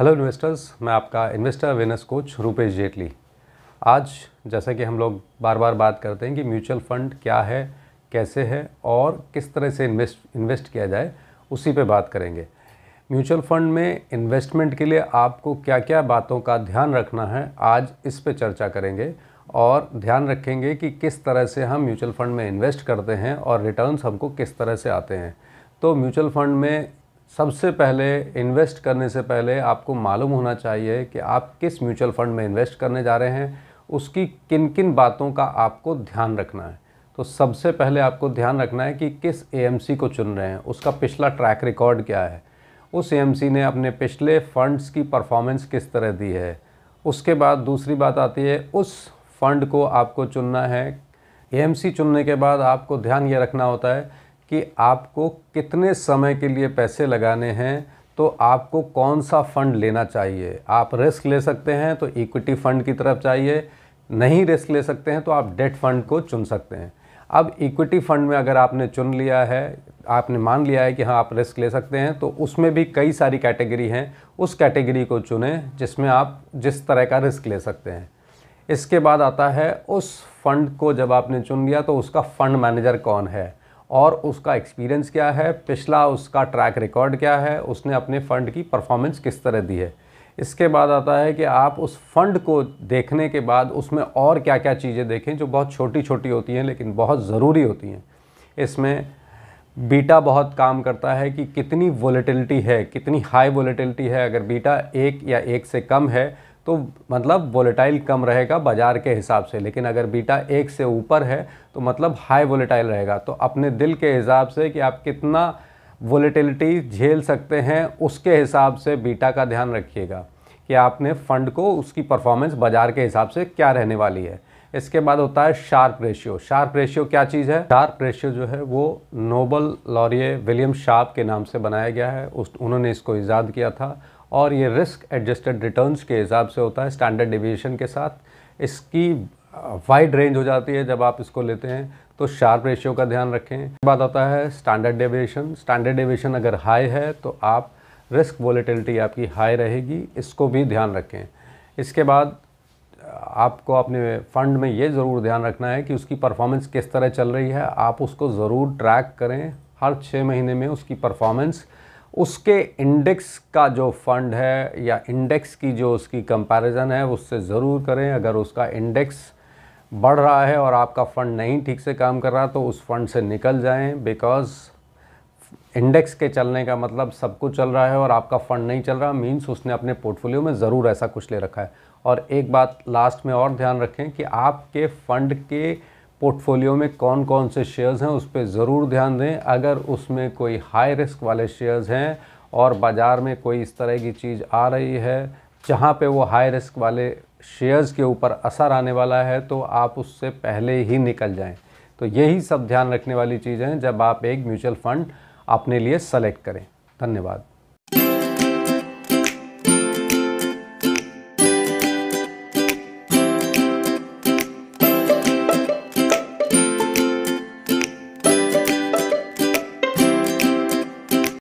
hello investors मैं आपका investor awareness coach Rupesh Jaitley आज जैसा कि हम लोग बार बार बात करते हैं कि म्यूचुअल फ़ंड क्या है कैसे है और किस तरह से इन्वेस्ट इन्वेस्ट किया जाए उसी पे बात करेंगे म्यूचुअल फ़ंड में इन्वेस्टमेंट के लिए आपको क्या क्या बातों का ध्यान रखना है आज इस पर चर्चा करेंगे और ध्यान रखेंगे कि किस तरह से हम म्यूचुअल फ़ंड में इन्वेस्ट करते हैं और रिटर्न्स हमको किस तरह से आते हैं तो म्यूचुअल फ़ंड में सबसे पहले इन्वेस्ट करने से पहले आपको मालूम होना चाहिए कि आप किस म्यूचुअल फ़ंड में इन्वेस्ट करने जा रहे हैं उसकी किन किन बातों का आपको ध्यान रखना है तो सबसे पहले आपको ध्यान रखना है कि किस एएमसी को चुन रहे हैं उसका पिछला ट्रैक रिकॉर्ड क्या है उस एएमसी ने अपने पिछले फंड्स की परफॉर्मेंस किस तरह दी है उसके बाद दूसरी बात आती है उस फंड को आपको चुनना है ए चुनने के बाद आपको ध्यान ये रखना होता है कि आपको कितने समय के लिए पैसे लगाने हैं तो आपको कौन सा फ़ंड लेना चाहिए आप रिस्क ले सकते हैं तो इक्विटी फ़ंड की तरफ चाहिए नहीं रिस्क ले सकते हैं तो आप डेट फ़ंड को चुन सकते हैं अब इक्विटी फ़ंड में अगर आपने चुन लिया है आपने मान लिया है कि हाँ आप रिस्क ले सकते हैं तो उसमें भी कई सारी कैटेगरी हैं उस कैटेगरी को चुनें जिसमें आप जिस तरह का रिस्क ले सकते हैं इसके बाद आता है उस फंड को जब आपने चुन लिया तो उसका फ़ंड मैनेजर कौन है और उसका एक्सपीरियंस क्या है पिछला उसका ट्रैक रिकॉर्ड क्या है उसने अपने फ़ंड की परफॉर्मेंस किस तरह दी है इसके बाद आता है कि आप उस फंड को देखने के बाद उसमें और क्या क्या चीज़ें देखें जो बहुत छोटी छोटी होती हैं लेकिन बहुत ज़रूरी होती हैं इसमें बीटा बहुत काम करता है कि कितनी वोलेटिलिटी है कितनी हाई वोलेटिलिटी है अगर बीटा एक या एक से कम है तो मतलब वोलेटाइल कम रहेगा बाजार के हिसाब से लेकिन अगर बीटा एक से ऊपर है तो मतलब हाई वोलेटाइल रहेगा तो अपने दिल के हिसाब से कि आप कितना वोलेटिलिटी झेल सकते हैं उसके हिसाब से बीटा का ध्यान रखिएगा कि आपने फ़ंड को उसकी परफॉर्मेंस बाजार के हिसाब से क्या रहने वाली है इसके बाद होता है शार्प रेशियो शार्प रेशियो क्या चीज़ है शार्प रेशियो जो है वो नोबल लॉरिए विलियम शार्प के नाम से बनाया गया है उस उन्होंने इसको ईजाद किया था और ये रिस्क एडजस्टेड रिटर्न्स के हिसाब से होता है स्टैंडर्ड डिविएशन के साथ इसकी वाइड रेंज हो जाती है जब आप इसको लेते हैं तो शार्प रेशियो का ध्यान रखें बात आता है स्टैंडर्ड डेविएशन स्टैंडर्ड डेविएशन अगर हाई है तो आप रिस्क वॉलीटिलिटी आपकी हाई रहेगी इसको भी ध्यान रखें इसके बाद आपको अपने फ़ंड में ये ज़रूर ध्यान रखना है कि उसकी परफॉर्मेंस किस तरह चल रही है आप उसको ज़रूर ट्रैक करें हर छः महीने में उसकी परफॉर्मेंस उसके इंडेक्स का जो फंड है या इंडेक्स की जो उसकी कंपैरिजन है उससे ज़रूर करें अगर उसका इंडेक्स बढ़ रहा है और आपका फ़ंड नहीं ठीक से काम कर रहा तो उस फंड से निकल जाएं बिकॉज़ इंडेक्स के चलने का मतलब सब कुछ चल रहा है और आपका फ़ंड नहीं चल रहा मींस उसने अपने पोर्टफोलियो में ज़रूर ऐसा कुछ ले रखा है और एक बात लास्ट में और ध्यान रखें कि आपके फ़ंड के पोर्टफोलियो में कौन कौन से शेयर्स हैं उस पर ज़रूर ध्यान दें अगर उसमें कोई हाई रिस्क वाले शेयर्स हैं और बाज़ार में कोई इस तरह की चीज़ आ रही है जहाँ पे वो हाई रिस्क वाले शेयर्स के ऊपर असर आने वाला है तो आप उससे पहले ही निकल जाएं तो यही सब ध्यान रखने वाली चीज़ें जब आप एक म्यूचुअल फ़ंड अपने लिए सेलेक्ट करें धन्यवाद